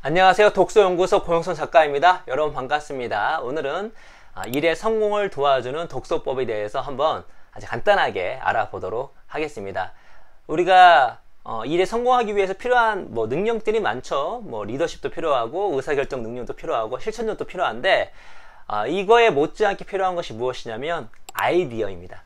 안녕하세요. 독서연구소 고영선 작가입니다. 여러분 반갑습니다. 오늘은 아, 일의 성공을 도와주는 독서법에 대해서 한번 아주 간단하게 알아보도록 하겠습니다. 우리가 어, 일에 성공하기 위해서 필요한 뭐 능력들이 많죠. 뭐 리더십도 필요하고 의사결정 능력도 필요하고 실천력도 필요한데 아, 이거에 못지않게 필요한 것이 무엇이냐면 아이디어입니다.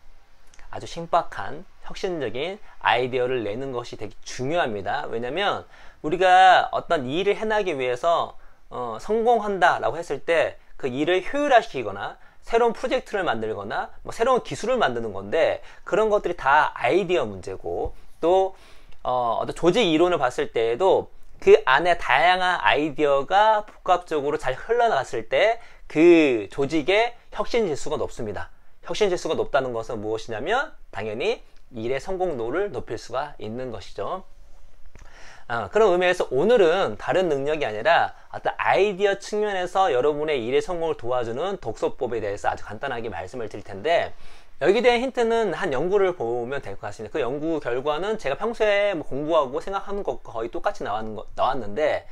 아주 신박한 혁신적인 아이디어를 내는 것이 되게 중요합니다. 왜냐면 하 우리가 어떤 일을 해나기 위해서 어, 성공한다 라고 했을 때 그 일을 효율화시키거나 새로운 프로젝트를 만들거나 뭐 새로운 기술을 만드는 건데 그런 것들이 다 아이디어 문제고 또 어, 어떤 조직 이론을 봤을 때에도 그 안에 다양한 아이디어가 복합적으로 잘 흘러나갔을 때 그 조직의 혁신 지수가 높습니다. 혁신 지수가 높다는 것은 무엇이냐면 당연히 일의 성공도를 높일 수가 있는 것이죠. 아, 그런 의미에서 오늘은 다른 능력이 아니라 어떤 아이디어 측면에서 여러분의 일의 성공을 도와주는 독서법에 대해서 아주 간단하게 말씀을 드릴 텐데 여기 대한 힌트는 한 연구를 보면 될 것 같습니다. 그 연구 결과는 제가 평소에 뭐 공부하고 생각하는 것과 거의 똑같이 나왔는 거, 나왔는데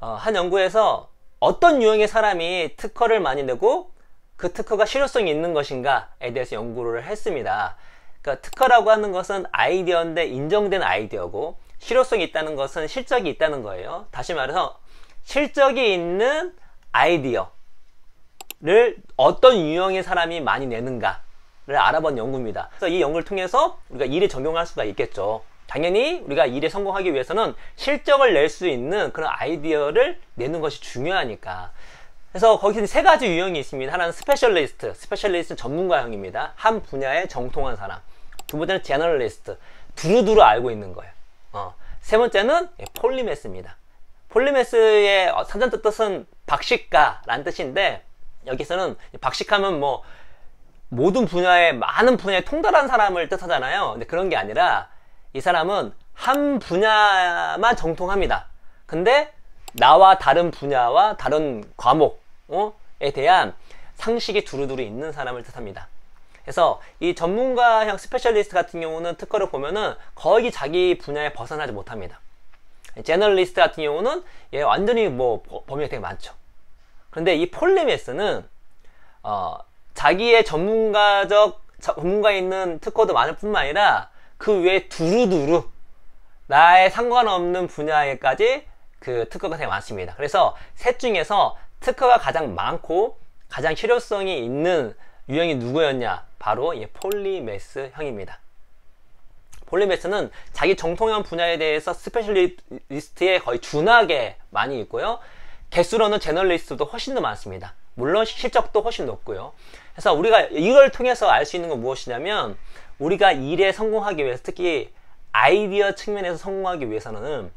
어, 한 연구에서 어떤 유형의 사람이 특허를 많이 내고 그 특허가 실효성이 있는 것인가에 대해서 연구를 했습니다. 그러니까 특허라고 하는 것은 아이디어인데 인정된 아이디어고 실효성이 있다는 것은 실적이 있다는 거예요. 다시 말해서 실적이 있는 아이디어를 어떤 유형의 사람이 많이 내는가를 알아본 연구입니다. 그래서 이 연구를 통해서 우리가 일에 적용할 수가 있겠죠. 당연히 우리가 일에 성공하기 위해서는 실적을 낼 수 있는 그런 아이디어를 내는 것이 중요하니까. 그래서 거기서 세 가지 유형이 있습니다. 하나는 스페셜리스트, 스페셜리스트 전문가형입니다. 한 분야에 정통한 사람. 두 번째는 제너럴리스트. 두루두루 알고 있는 거예요. 어. 세 번째는 예, 폴리메스입니다. 폴리메스의 사전뜻 어, 은박식가라는 뜻인데 여기서는 박식하면 뭐 모든 분야에 많은 분야에 통달한 사람을 뜻하잖아요. 근데 그런 게 아니라 이 사람은 한 분야만 정통합니다. 근데 나와 다른 분야와 다른 과목에 어? 대한 상식이 두루두루 있는 사람을 뜻합니다. 그래서 이 전문가형 스페셜리스트 같은 경우는 특허를 보면은 거의 자기 분야에 벗어나지 못합니다. 제널리스트 같은 경우는 얘 예, 완전히 뭐 범위가 되게 많죠. 그런데 이 폴리메스는 어, 자기의 전문가적 전문가 있는 특허도 많을 뿐만 아니라 그 외에 두루두루 나의 상관없는 분야에까지 그 특허가 되게 많습니다. 그래서 셋 중에서 특허가 가장 많고 가장 실효성이 있는 유형이 누구였냐? 바로 예, 폴리메스 형입니다. 폴리메스는 자기 정통형 분야에 대해서 스페셜리스트에 거의 준하게 많이 있고요. 개수로는 제널리스트도 훨씬 더 많습니다. 물론 실적도 훨씬 높고요. 그래서 우리가 이걸 통해서 알 수 있는 건 무엇이냐면 우리가 일에 성공하기 위해서 특히 아이디어 측면에서 성공하기 위해서는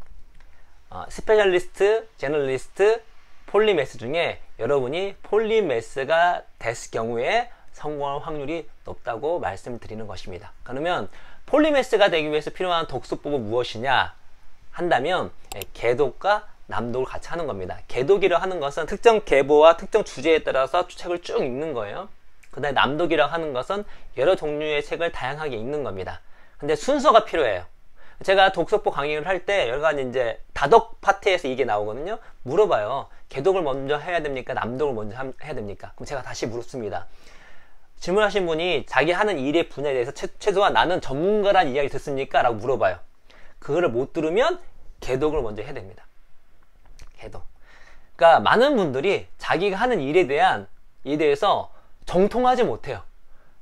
어, 스페셜리스트, 제널리스트, 폴리메스 중에 여러분이 폴리메스가 됐을 경우에 성공할 확률이 높다고 말씀드리는 것입니다. 그러면 폴리메스가 되기 위해서 필요한 독소법은 무엇이냐 한다면 개독과 예, 남독을 같이 하는 겁니다. 개독이라 고 하는 것은 특정 계보와 특정 주제에 따라서 책을 쭉 읽는 거예요. 그다음에 남독이라 고 하는 것은 여러 종류의 책을 다양하게 읽는 겁니다. 근데 순서가 필요해요. 제가 독서법 강의를 할 때 여러 가지 이제 다독 파트에서 이게 나오거든요. 물어봐요. 개독을 먼저 해야 됩니까? 남독을 먼저 해야 됩니까? 그럼 제가 다시 물었습니다. 질문하신 분이 자기 하는 일의 분야에 대해서 최, 최소한 나는 전문가란 이야기 듣습니까? 라고 물어봐요. 그거를 못 들으면 개독을 먼저 해야 됩니다. 개독. 그러니까 많은 분들이 자기가 하는 일에 대한 이에 대해서 정통하지 못해요.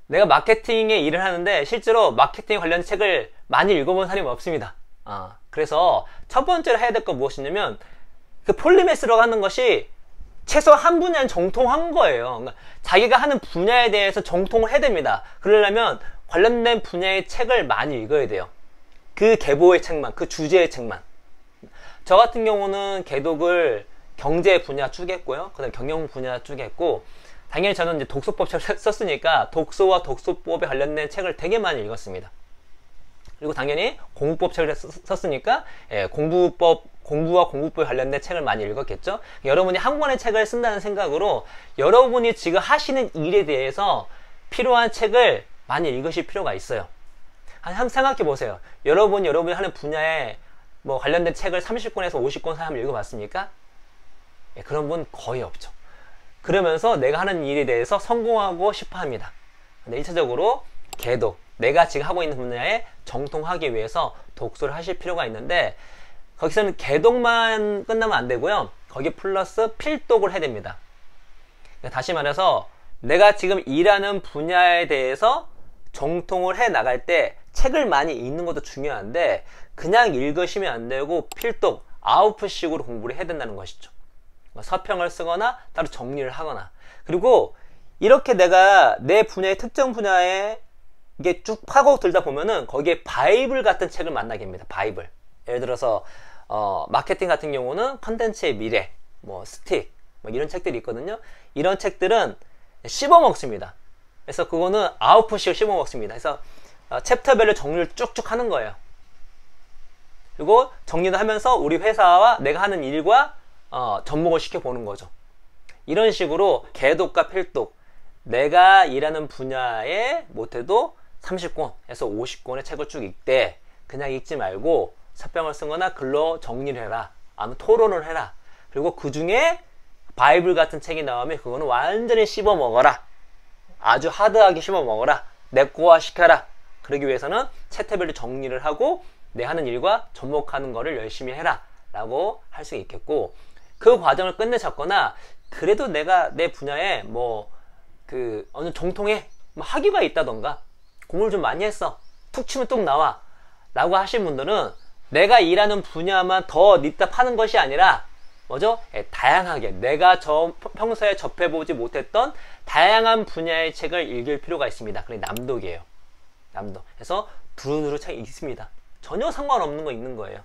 내가 마케팅에 일을 하는데 실제로 마케팅 관련 책을 많이 읽어본 사람이 없습니다. 아, 그래서 첫 번째로 해야 될 건 무엇이냐면 그 폴리메스라고 하는 것이 최소 한 분야는 정통한 거예요. 그러니까 자기가 하는 분야에 대해서 정통을 해야 됩니다. 그러려면 관련된 분야의 책을 많이 읽어야 돼요. 그 계보의 책만, 그 주제의 책만. 저 같은 경우는 개독을 경제 분야 쭉 했고요. 그 다음 경영 분야 쭉 했고, 당연히 저는 이제 독서법 책을 썼으니까 독서와 독서법에 관련된 책을 되게 많이 읽었습니다. 그리고 당연히 공부법 책을 썼으니까 예, 공부법 공부와 공부법에 관련된 책을 많이 읽었겠죠. 여러분이 한 권의 책을 쓴다는 생각으로 여러분이 지금 하시는 일에 대해서 필요한 책을 많이 읽으실 필요가 있어요. 한번 생각해 보세요. 여러분 여러분이 하는 분야에 뭐 관련된 책을 30권에서 50권 사람 읽어봤습니까? 예, 그런 분 거의 없죠. 그러면서 내가 하는 일에 대해서 성공하고 싶어 합니다. 근데 1차적으로 개도 내가 지금 하고 있는 분야에 정통하기 위해서 독서를 하실 필요가 있는데 거기서는 개독만 끝나면 안 되고요. 거기 플러스 필독을 해야 됩니다. 그러니까 다시 말해서 내가 지금 일하는 분야에 대해서 정통을 해 나갈 때 책을 많이 읽는 것도 중요한데 그냥 읽으시면 안 되고 필독 아웃풋식으로 공부를 해야 된다는 것이죠. 뭐 서평을 쓰거나 따로 정리를 하거나 그리고 이렇게 내가 내 분야의 특정 분야에 이게 쭉 파고 들다 보면은 거기에 바이블 같은 책을 만나게 됩니다. 바이블. 예를 들어서 어, 마케팅 같은 경우는 컨텐츠의 미래, 뭐 스틱, 뭐 이런 책들이 있거든요. 이런 책들은 씹어 먹습니다. 그래서 그거는 아웃풋식을 씹어 먹습니다. 그래서 어, 챕터별로 정리를 쭉쭉 하는 거예요. 그리고 정리를 하면서 우리 회사와 내가 하는 일과 어, 접목을 시켜보는 거죠. 이런 식으로 개독과 필독, 내가 일하는 분야에 못해도 30권에서 50권의 책을 쭉 읽되 그냥 읽지 말고 사병을 쓰거나 글로 정리를 해라. 아무 토론을 해라. 그리고 그 중에 바이블 같은 책이 나오면 그거는 완전히 씹어 먹어라. 아주 하드하게 씹어 먹어라. 내꺼화 시켜라. 그러기 위해서는 채태별로 정리를 하고 내 하는 일과 접목하는 거를 열심히 해라. 라고 할 수 있겠고 그 과정을 끝내셨거나 그래도 내가 내 분야에 뭐 그 어느 정통에 뭐 학위가 있다던가 공부를 좀 많이 했어. 툭 치면 뚝 나와. 라고 하신 분들은 내가 일하는 분야만 더 립다 파는 것이 아니라 뭐죠? 예, 다양하게 내가 저, 평소에 접해보지 못했던 다양한 분야의 책을 읽을 필요가 있습니다. 그게 남독이에요. 남독. 그래서 두루으로책 읽습니다. 전혀 상관없는 거 읽는 거예요.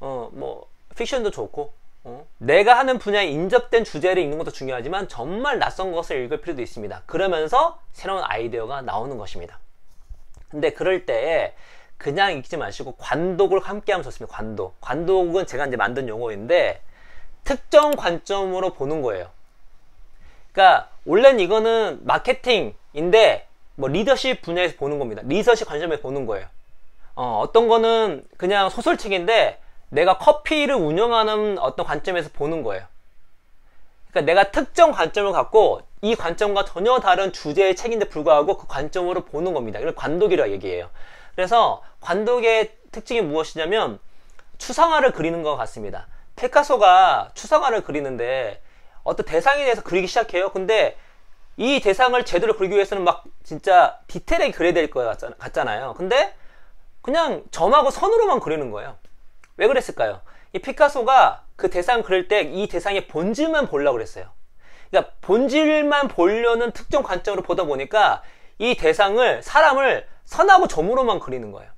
어, 뭐 픽션도 좋고 어? 내가 하는 분야에 인접된 주제를 읽는 것도 중요하지만 정말 낯선 것을 읽을 필요도 있습니다. 그러면서 새로운 아이디어가 나오는 것입니다. 근데 그럴 때에 그냥 읽지 마시고 관독을 함께 하면 좋습니다. 관독. 관독은 제가 이제 만든 용어인데 특정 관점으로 보는 거예요. 그러니까 원래는 이거는 마케팅인데 뭐 리더십 분야에서 보는 겁니다. 리더십 관점에서 보는 거예요. 어, 어떤 거는 그냥 소설책인데 내가 커피를 운영하는 어떤 관점에서 보는 거예요. 그러니까 내가 특정 관점을 갖고 이 관점과 전혀 다른 주제의 책인데 불구하고 그 관점으로 보는 겁니다. 이걸 관독이라고 얘기해요. 그래서 관독의 특징이 무엇이냐면 추상화를 그리는 것 같습니다. 피카소가 추상화를 그리는데 어떤 대상에 대해서 그리기 시작해요. 근데 이 대상을 제대로 그리기 위해서는 막 진짜 디테일하게 그려야 될 것 같잖아요. 근데 그냥 점하고 선으로만 그리는 거예요. 왜 그랬을까요? 이 피카소가 그 대상 그럴때 이 대상의 본질만 보려고 그랬어요. 그러니까 본질만 보려는 특정 관점으로 보다 보니까 이 대상을 사람을 선하고 점으로만 그리는 거예요.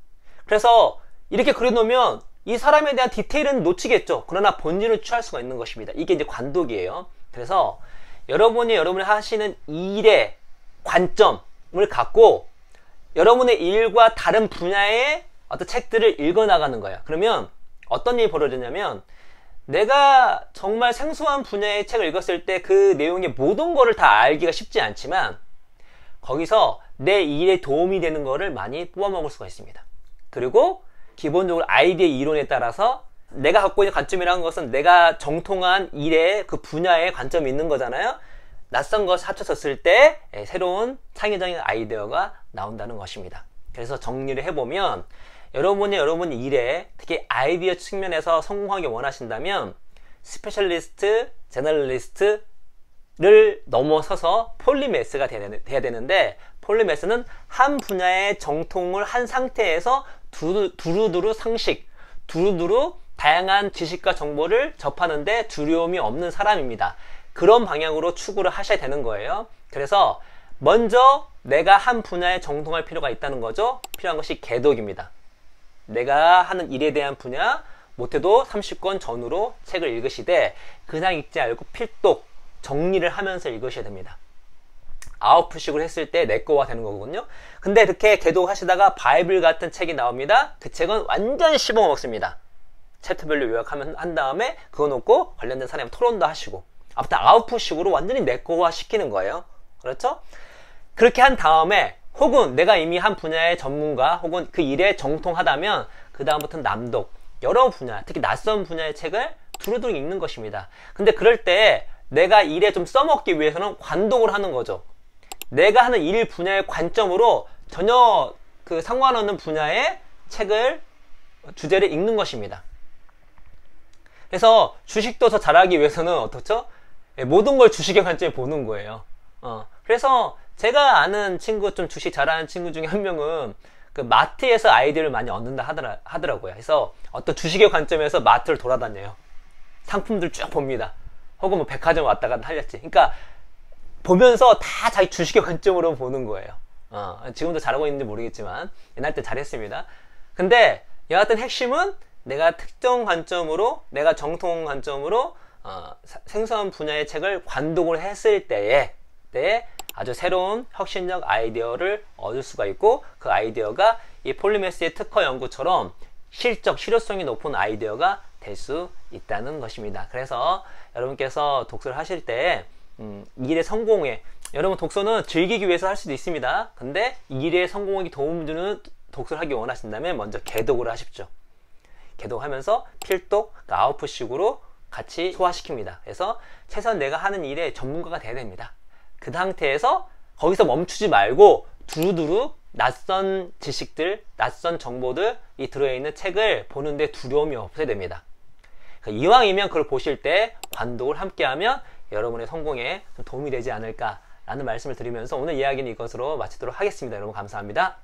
그래서 이렇게 그려놓으면 이 사람에 대한 디테일은 놓치겠죠. 그러나 본질을 취할 수가 있는 것입니다. 이게 이제 관독이에요. 그래서 여러분이 여러분이 하시는 일의 관점을 갖고 여러분의 일과 다른 분야의 어떤 책들을 읽어 나가는 거예요. 그러면 어떤 일이 벌어졌냐면 내가 정말 생소한 분야의 책을 읽었을 때 그 내용의 모든 거를 다 알기가 쉽지 않지만 거기서 내 일에 도움이 되는 거를 많이 뽑아먹을 수가 있습니다. 그리고 기본적으로 아이디의 이론에 따라서 내가 갖고 있는 관점이라는 것은 내가 정통한 일의 그 분야의 관점이 있는 거잖아요. 낯선 것을 합쳐었을때 예, 새로운 창의적인 아이디어가 나온다는 것입니다. 그래서 정리를 해보면 여러분이 여러분 일에 특히 아이디어 측면에서 성공하기 원하신다면 스페셜리스트, 제널리스트를 넘어서서 폴리메스가 돼야 되는데 폴리메스는 한 분야의 정통을 한 상태에서 두루, 두루두루 상식, 두루두루 다양한 지식과 정보를 접하는데 두려움이 없는 사람입니다. 그런 방향으로 추구를 하셔야 되는 거예요. 그래서 먼저 내가 한 분야에 정통할 필요가 있다는 거죠. 필요한 것이 개독입니다. 내가 하는 일에 대한 분야 못해도 30권 전후로 책을 읽으시되 그냥 읽지 않고 필독 정리를 하면서 읽으셔야 됩니다. 아웃풋식으로 했을 때 내거가 되는 거거든요. 근데 그렇게 계속 하시다가 바이블 같은 책이 나옵니다. 그 책은 완전 씹어먹습니다. 챕터별로 요약하면 한 다음에 그거 놓고 관련된 사람 토론도 하시고 아무튼 아웃풋식으로 완전히 내 거화 시키는 거예요. 그렇죠? 그렇게 한 다음에 혹은 내가 이미 한 분야의 전문가 혹은 그 일에 정통하다면 그 다음부터는 남독 여러 분야 특히 낯선 분야의 책을 두루두루 읽는 것입니다 근데 그럴 때 내가 일에 좀 써먹기 위해서는 관독을 하는 거죠 내가 하는 일 분야의 관점으로 전혀 그 상관없는 분야의 책을 주제를 읽는 것입니다 그래서 주식도 더 잘하기 위해서는 어떻죠? 예, 모든 걸 주식의 관점에 보는 거예요 어, 그래서 제가 아는 친구 좀 주식 잘하는 친구 중에 한 명은 그 마트에서 아이디어를 많이 얻는다 하더라, 하더라고요. 그래서 어떤 주식의 관점에서 마트를 돌아다녀요. 상품들 쭉 봅니다. 혹은 뭐 백화점 왔다 갔다 하겠지. 그러니까 보면서 다 자기 주식의 관점으로 보는 거예요. 어, 지금도 잘하고 있는지 모르겠지만 옛날 때 잘했습니다. 근데 여하튼 핵심은 내가 특정 관점으로 내가 정통 관점으로 어, 생소한 분야의 책을 관독을 했을 때에 때에 아주 새로운 혁신적 아이디어를 얻을 수가 있고 그 아이디어가 이 폴리메스의 특허 연구처럼 실적 실효성이 높은 아이디어가 될 수 있다는 것입니다. 그래서 여러분께서 독서를 하실 때 음, 일의 성공에 여러분 독서는 즐기기 위해서 할 수도 있습니다. 근데 일의 성공하기 도움 주는 독서를 하기 원하신다면 먼저 개독을 하십시오. 개독하면서 필독, 아웃풋식으로 같이 소화시킵니다. 그래서 최소한 내가 하는 일에 전문가가 돼야 됩니다. 그 상태에서 거기서 멈추지 말고 두루두루 낯선 지식들, 낯선 정보들이 들어있는 책을 보는데 두려움이 없어야 됩니다. 그러니까 이왕이면 그걸 보실 때 관독을 함께하면 여러분의 성공에 도움이 되지 않을까라는 말씀을 드리면서 오늘 이야기는 이것으로 마치도록 하겠습니다. 여러분 감사합니다.